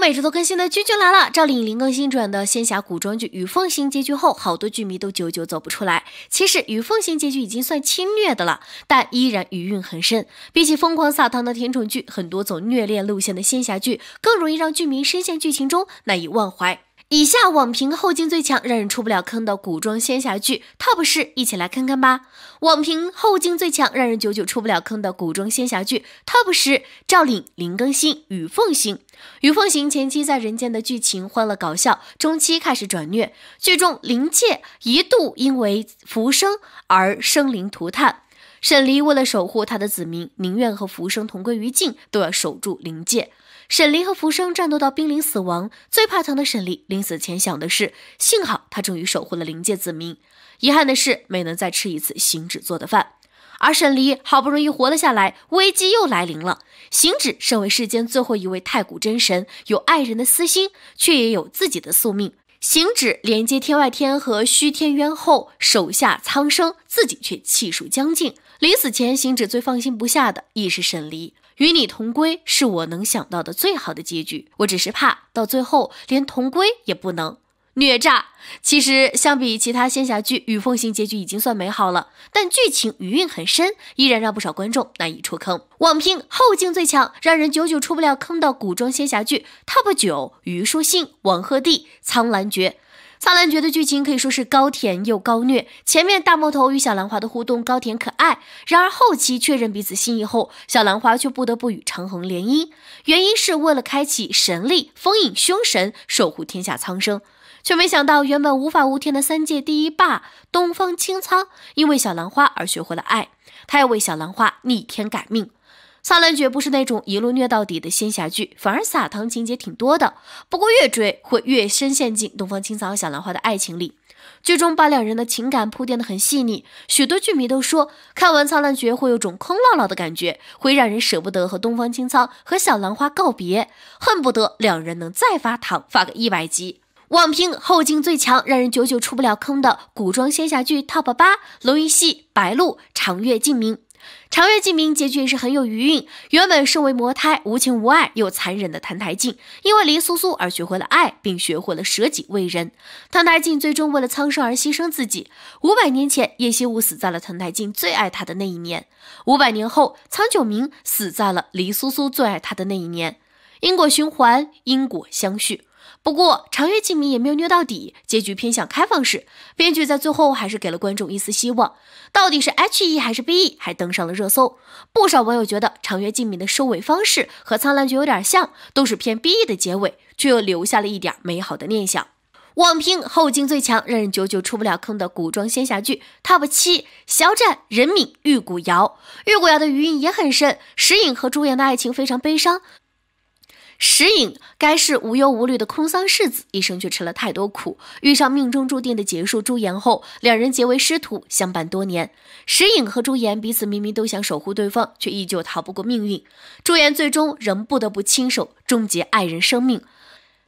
每周都更新的剧剧来了，赵丽颖林更新主演的仙侠古装剧《与凤行》结局后，好多剧迷都久久走不出来。其实《与凤行》结局已经算轻虐的了，但依然余韵很深。比起疯狂撒糖的甜宠剧，很多走虐恋路线的仙侠剧更容易让剧迷深陷剧情中，难以忘怀。以下网评后劲最强、让人出不了坑的古装仙侠剧 TOP 十，一起来看看吧。网评后劲最强、让人久久出不了坑的古装仙侠剧 TOP 十：赵丽、林更新、与凤行。与凤行前期在人间的剧情欢乐搞笑，中期开始转虐。剧中灵界一度因为浮生而生灵涂炭，沈璃为了守护他的子民，宁愿和浮生同归于尽，都要守住灵界。沈黎和浮生战斗到濒临死亡，最怕疼的沈黎临死前想的是：幸好他终于守护了灵界子民。遗憾的是，没能再吃一次行止做的饭。而沈黎好不容易活了下来，危机又来临了。行止身为世间最后一位太古真神，有爱人的私心，却也有自己的宿命。行止连接天外天和虚天渊后，手下苍生，自己却气数将尽。临死前，行止最放心不下的亦是沈离。与你同归是我能想到的最好的结局，我只是怕到最后连同归也不能。虐炸。其实相比其他仙侠剧，《与凤行》结局已经算美好了，但剧情余韵很深，依然让不少观众难以出坑。网评后劲最强，让人久久出不了坑的古装仙侠剧 TOP 九：《虞书欣、王鹤棣》《苍兰诀》。苍兰诀的剧情可以说是高甜又高虐。前面大魔头与小兰花的互动高甜可爱，然而后期确认彼此心意后，小兰花却不得不与长珩联姻，原因是为了开启神力封印凶神，守护天下苍生。却没想到，原本无法无天的三界第一霸东方青苍，因为小兰花而学会了爱，他要为小兰花逆天改命。《苍兰诀》不是那种一路虐到底的仙侠剧，反而撒糖情节挺多的。不过越追会越深陷进东方青苍和小兰花的爱情里。剧中把两人的情感铺垫的很细腻，许多剧迷都说看完《苍兰诀》会有种空落落的感觉，会让人舍不得和东方青苍和小兰花告别，恨不得两人能再发糖发个一百集。网评后劲最强，让人久久出不了坑的古装仙侠剧 TOP 八：《龙云戏》《白鹿》《长月烬明》。长月烬明结局也是很有余韵。原本身为魔胎，无情无爱又残忍的澹台烬，因为黎苏苏而学会了爱，并学会了舍己为人。澹台烬最终为了苍生而牺牲自己。五百年前，叶夕雾死在了澹台烬最爱他的那一年；五百年后，苍九明死在了黎苏苏最爱他的那一年。因果循环，因果相续。不过长月烬明也没有虐到底，结局偏向开放式，编剧在最后还是给了观众一丝希望。到底是 H E 还是 B E，还登上了热搜。不少网友觉得长月烬明的收尾方式和《苍兰诀》有点像，都是偏 B E 的结尾，却又留下了一点美好的念想。网评后劲最强，让人久久出不了坑的古装仙侠剧《TOP 七》，肖战、任敏、玉骨遥，玉骨遥的余韵也很深。石颖和朱颜的爱情非常悲伤。石影该是无忧无虑的空桑世子，一生却吃了太多苦。遇上命中注定的结束朱颜后，两人结为师徒，相伴多年。石影和朱颜彼此明明都想守护对方，却依旧逃不过命运。朱颜最终仍不得不亲手终结爱人生命，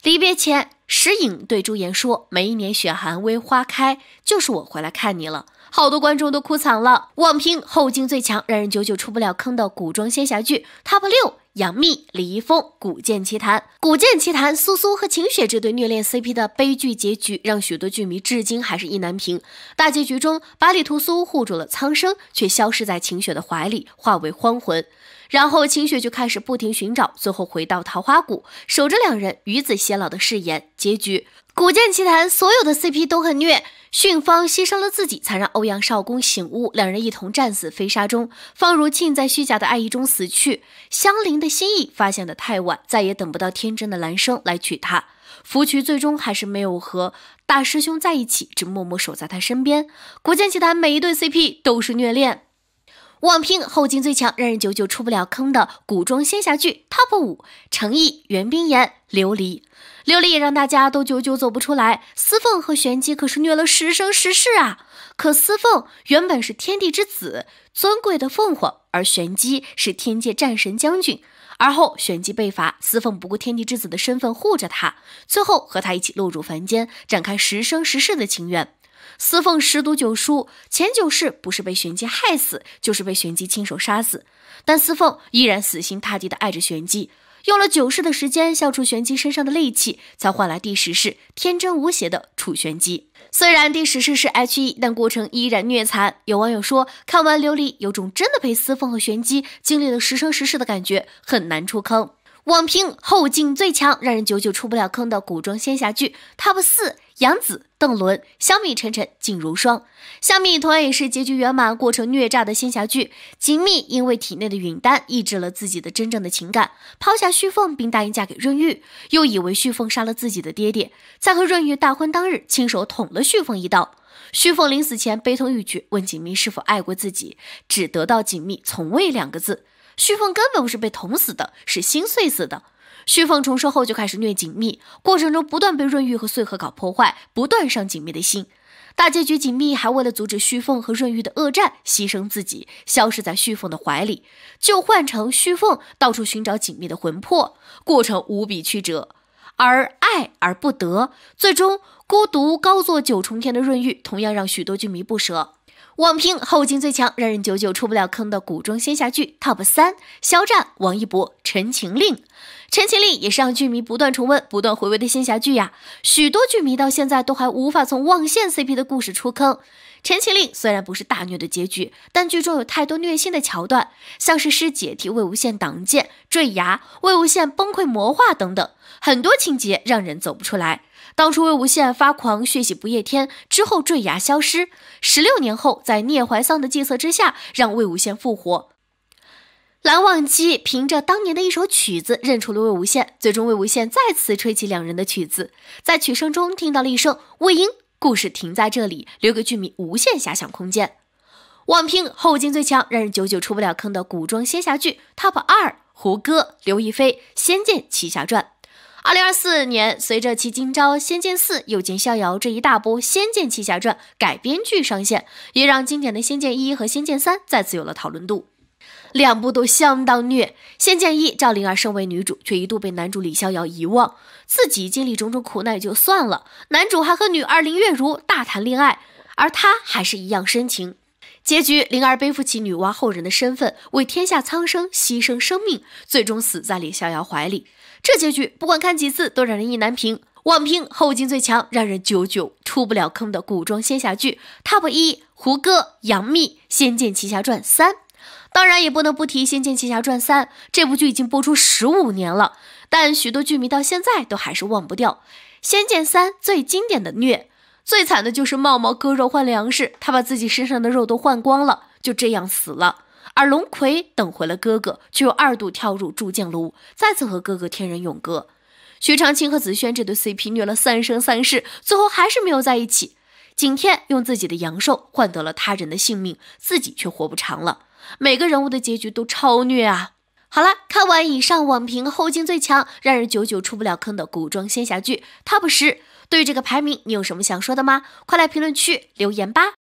离别前。石影对朱颜说：“每一年雪寒微花开，就是我回来看你了。”好多观众都哭惨了。网评后劲最强，让人久久出不了坑的古装仙侠剧 top 六，杨幂、李易峰，《古剑奇谭》。《古剑奇谭》苏苏和晴雪这对虐恋 C P 的悲剧结局，让许多剧迷至今还是意难平。大结局中，百里屠苏护住了苍生，却消失在晴雪的怀里，化为荒魂。然后晴雪就开始不停寻找，最后回到桃花谷，守着两人与子偕老的誓言。结局，《古剑奇谭》所有的 CP 都很虐，巽芳牺牲了自己才让欧阳少恭醒悟，两人一同战死飞沙中；方如沁在虚假的爱意中死去，香菱的心意发现的太晚，再也等不到天真的兰生来娶她；芙蕖最终还是没有和大师兄在一起，只默默守在他身边。《古剑奇谭》每一对 CP 都是虐恋。网评后劲最强，让人久久出不了坑的古装仙侠剧 TOP 五：《成毅、袁冰妍》《琉璃》。《琉璃》也让大家都久久走不出来。司凤和玄机可是虐了十生十世啊！可司凤原本是天帝之子，尊贵的凤凰，而玄机是天界战神将军。而后玄机被罚，司凤不顾天帝之子的身份护着他，最后和他一起落入凡间，展开十生十世的情缘。司凤十赌九输，前九世不是被玄机害死，就是被玄机亲手杀死。但司凤依然死心塌地地爱着玄机，用了九世的时间消除玄机身上的戾气，才换来第十世天真无邪的楚玄机。虽然第十世是 H E，但过程依然虐惨。有网友说，看完《琉璃》，有种真的陪司凤和玄机经历了十生十世的感觉，很难出坑。网评后劲最强，让人久久出不了坑的古装仙侠剧 Top 四。杨紫、邓伦、香蜜沉沉烬如霜，《香蜜》同样也是结局圆满、过程虐炸的仙侠剧。锦觅因为体内的陨丹抑制了自己的真正的情感，抛下旭凤，并答应嫁给润玉。又以为旭凤杀了自己的爹爹，在和润玉大婚当日，亲手捅了旭凤一刀。旭凤临死前悲痛欲绝，问锦觅是否爱过自己，只得到“锦觅从未”两个字。旭凤根本不是被捅死的，是心碎死的。旭凤重生后就开始虐锦觅，过程中不断被润玉和穗禾搞破坏，不断伤锦觅的心。大结局，锦觅还为了阻止旭凤和润玉的恶战，牺牲自己，消失在旭凤的怀里。就换成旭凤到处寻找锦觅的魂魄，过程无比曲折，而爱而不得，最终孤独高坐九重天的润玉，同样让许多剧迷不舍。网评后劲最强，让人久久出不了坑的古装仙侠剧 TOP 三：肖战、王一博，《陈情令》。《陈情令》也是让剧迷不断重温、不断回味的仙侠剧呀。许多剧迷到现在都还无法从忘羡 CP 的故事出坑。《陈情令》虽然不是大虐的结局，但剧中有太多虐心的桥段，像是师姐替魏无羡挡剑、坠崖，魏无羡崩溃魔化等等，很多情节让人走不出来。当初魏无羡发狂血洗不夜天之后坠崖消失，十六年后在聂怀桑的计策之下让魏无羡复活。蓝忘机凭着当年的一首曲子认出了魏无羡，最终魏无羡再次吹起两人的曲子，在曲声中听到了一声“魏婴”。故事停在这里，留给剧迷无限遐想空间。网评后劲最强，让人久久出不了坑的古装仙侠剧 TOP 二：胡歌、刘亦菲《仙剑奇侠传》。二零二四年，随着《其今朝》《仙剑四》《又见逍遥》这一大波《仙剑奇侠传》改编剧上线，也让经典的《仙剑一》和《仙剑三》再次有了讨论度。两部都相当虐，《仙剑一》赵灵儿身为女主，却一度被男主李逍遥遗忘，自己经历种种苦难也就算了，男主还和女二林月如大谈恋爱，而她还是一样深情。结局，灵儿背负起女娲后人的身份，为天下苍生牺牲生命，最终死在李逍遥怀里。这结局不管看几次都让人意难平。网评后劲最强，让人久久出不了坑的古装仙侠剧 TOP 一，胡歌、杨幂，《仙剑奇侠传三》。当然，也不能不提《仙剑奇侠传三》这部剧已经播出十五年了，但许多剧迷到现在都还是忘不掉《仙剑三》最经典的虐、最惨的就是茂茂割肉换粮食，他把自己身上的肉都换光了，就这样死了。而龙葵等回了哥哥，却又二度跳入铸剑炉，再次和哥哥天人永隔。徐长卿和紫萱这对 CP 虐了三生三世，最后还是没有在一起。景天用自己的阳寿换得了他人的性命，自己却活不长了。每个人物的结局都超虐啊！好了，看完以上网评后劲最强、让人久久出不了坑的古装仙侠剧，TOP 十，对这个排名，你有什么想说的吗？快来评论区留言吧。